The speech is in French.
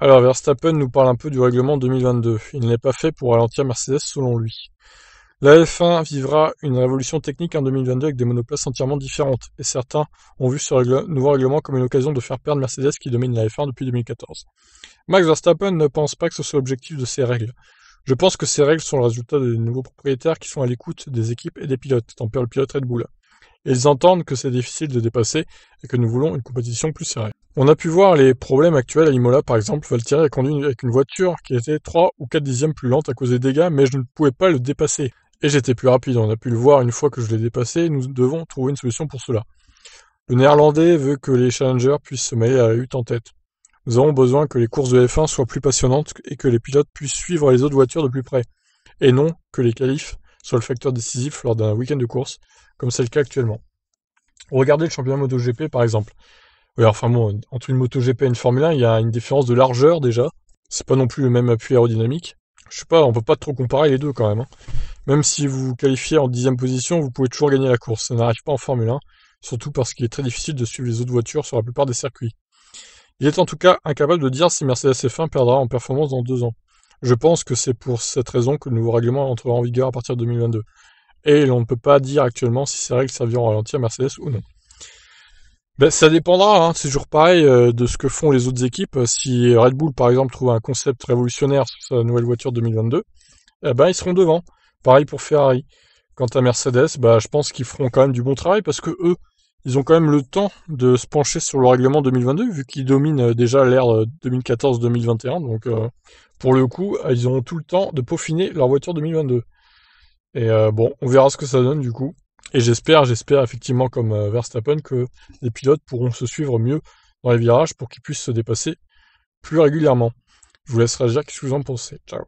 Alors Verstappen nous parle un peu du règlement 2022. Il n'est pas fait pour ralentir Mercedes selon lui. La F1 vivra une révolution technique en 2022 avec des monoplaces entièrement différentes, et certains ont vu ce nouveau règlement comme une occasion de faire perdre Mercedes qui domine la F1 depuis 2014. Max Verstappen ne pense pas que ce soit l'objectif de ces règles. Je pense que ces règles sont le résultat des nouveaux propriétaires qui sont à l'écoute des équipes et des pilotes, tant pire le pilote Red Bull. Ils entendent que c'est difficile de dépasser et que nous voulons une compétition plus serrée. On a pu voir les problèmes actuels à Imola par exemple. Valtteri a conduit avec une voiture qui était 3 ou 4 dixièmes plus lente à cause des dégâts, mais je ne pouvais pas le dépasser. Et j'étais plus rapide, on a pu le voir une fois que je l'ai dépassé, nous devons trouver une solution pour cela. Le néerlandais veut que les challengers puissent se mêler à la hutte en tête. Nous avons besoin que les courses de F1 soient plus passionnantes et que les pilotes puissent suivre les autres voitures de plus près, et non que les qualifs soit le facteur décisif lors d'un week-end de course, comme c'est le cas actuellement. Regardez le championnat MotoGP par exemple. Oui, enfin bon, entre une MotoGP et une Formule 1, il y a une différence de largeur déjà. C'est pas non plus le même appui aérodynamique. Je sais pas, on peut pas trop comparer les deux quand même. Hein. Même si vous vous qualifiez en dixième position, vous pouvez toujours gagner la course. Ça n'arrive pas en Formule 1, surtout parce qu'il est très difficile de suivre les autres voitures sur la plupart des circuits. Il est en tout cas incapable de dire si Mercedes F1 perdra en performance dans deux ans. Je pense que c'est pour cette raison que le nouveau règlement entrera en vigueur à partir de 2022. Et l'on ne peut pas dire actuellement si ces règles serviront à ralentir Mercedes ou non. Ben, ça dépendra, hein, c'est toujours pareil, euh, de ce que font les autres équipes. Si Red Bull, par exemple, trouve un concept révolutionnaire sur sa nouvelle voiture 2022, eh ben, ils seront devant. Pareil pour Ferrari. Quant à Mercedes, bah, je pense qu'ils feront quand même du bon travail parce que eux, ils ont quand même le temps de se pencher sur le règlement 2022, vu qu'ils dominent euh, déjà l'ère 2014-2021. Euh, Donc, euh, pour le coup, ils ont tout le temps de peaufiner leur voiture 2022. Et bon, on verra ce que ça donne du coup. Et j'espère, j'espère effectivement, comme Verstappen, que les pilotes pourront se suivre mieux dans les virages pour qu'ils puissent se dépasser plus régulièrement. Je vous laisserai dire ce que vous en pensez. Ciao